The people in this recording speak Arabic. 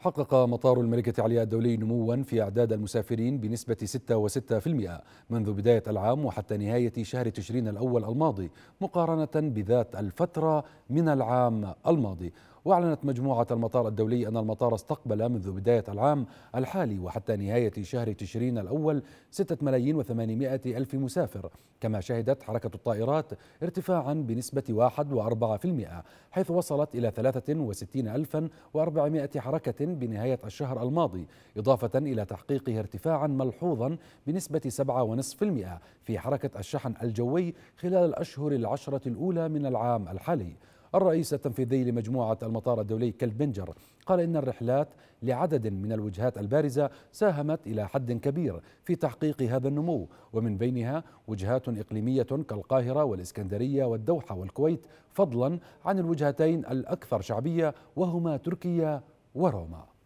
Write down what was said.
حقق مطار الملكة علياء الدولي نموا في أعداد المسافرين بنسبة 6.6% منذ بداية العام وحتى نهاية شهر تشرين الأول الماضي مقارنة بذات الفترة من العام الماضي وأعلنت مجموعة المطار الدولي أن المطار استقبل منذ بداية العام الحالي وحتى نهاية شهر تشرين الأول 6 ملايين وثمانمائة ألف مسافر كما شهدت حركة الطائرات ارتفاعا بنسبة 1.4% حيث وصلت إلى 63400 حركة بنهاية الشهر الماضي إضافة إلى تحقيقه ارتفاعا ملحوظا بنسبة 7.5% في حركة الشحن الجوي خلال الأشهر العشرة الأولى من العام الحالي الرئيس التنفيذي لمجموعة المطار الدولي كلبنجر قال إن الرحلات لعدد من الوجهات البارزة ساهمت إلى حد كبير في تحقيق هذا النمو ومن بينها وجهات إقليمية كالقاهرة والإسكندرية والدوحة والكويت فضلا عن الوجهتين الأكثر شعبية وهما تركيا وروما